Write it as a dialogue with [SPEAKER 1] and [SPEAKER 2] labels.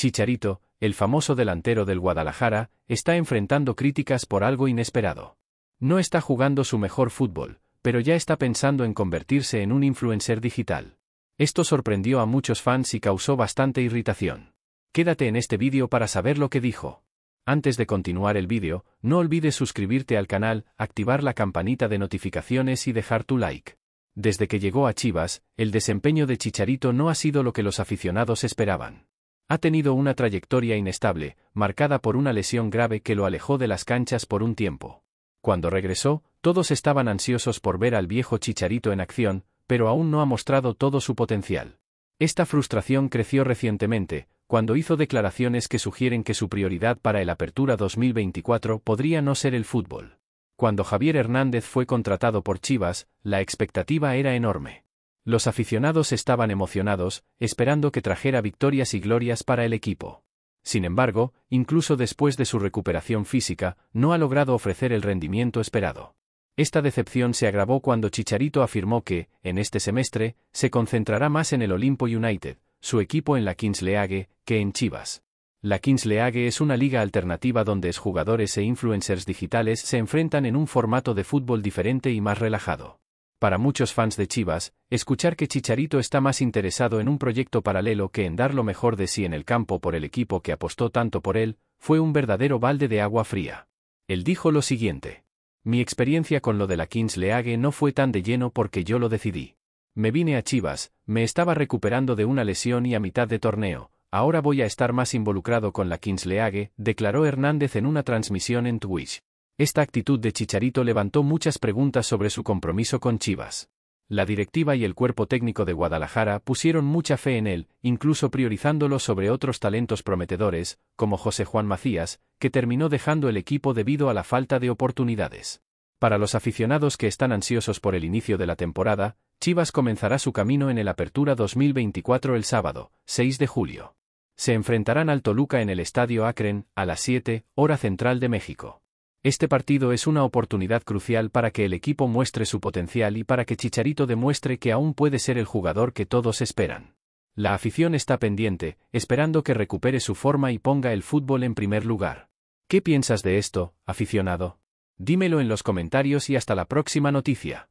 [SPEAKER 1] Chicharito, el famoso delantero del Guadalajara, está enfrentando críticas por algo inesperado. No está jugando su mejor fútbol, pero ya está pensando en convertirse en un influencer digital. Esto sorprendió a muchos fans y causó bastante irritación. Quédate en este vídeo para saber lo que dijo. Antes de continuar el vídeo, no olvides suscribirte al canal, activar la campanita de notificaciones y dejar tu like. Desde que llegó a Chivas, el desempeño de Chicharito no ha sido lo que los aficionados esperaban. Ha tenido una trayectoria inestable, marcada por una lesión grave que lo alejó de las canchas por un tiempo. Cuando regresó, todos estaban ansiosos por ver al viejo Chicharito en acción, pero aún no ha mostrado todo su potencial. Esta frustración creció recientemente, cuando hizo declaraciones que sugieren que su prioridad para el Apertura 2024 podría no ser el fútbol. Cuando Javier Hernández fue contratado por Chivas, la expectativa era enorme. Los aficionados estaban emocionados, esperando que trajera victorias y glorias para el equipo. Sin embargo, incluso después de su recuperación física, no ha logrado ofrecer el rendimiento esperado. Esta decepción se agravó cuando Chicharito afirmó que, en este semestre, se concentrará más en el Olimpo United, su equipo en la League, que en Chivas. La League es una liga alternativa donde jugadores e influencers digitales se enfrentan en un formato de fútbol diferente y más relajado. Para muchos fans de Chivas, escuchar que Chicharito está más interesado en un proyecto paralelo que en dar lo mejor de sí en el campo por el equipo que apostó tanto por él, fue un verdadero balde de agua fría. Él dijo lo siguiente. Mi experiencia con lo de la Kings League no fue tan de lleno porque yo lo decidí. Me vine a Chivas, me estaba recuperando de una lesión y a mitad de torneo, ahora voy a estar más involucrado con la Kings League, declaró Hernández en una transmisión en Twitch. Esta actitud de Chicharito levantó muchas preguntas sobre su compromiso con Chivas. La directiva y el cuerpo técnico de Guadalajara pusieron mucha fe en él, incluso priorizándolo sobre otros talentos prometedores, como José Juan Macías, que terminó dejando el equipo debido a la falta de oportunidades. Para los aficionados que están ansiosos por el inicio de la temporada, Chivas comenzará su camino en el Apertura 2024 el sábado, 6 de julio. Se enfrentarán al Toluca en el Estadio Akron, a las 7, hora central de México. Este partido es una oportunidad crucial para que el equipo muestre su potencial y para que Chicharito demuestre que aún puede ser el jugador que todos esperan. La afición está pendiente, esperando que recupere su forma y ponga el fútbol en primer lugar. ¿Qué piensas de esto, aficionado? Dímelo en los comentarios y hasta la próxima noticia.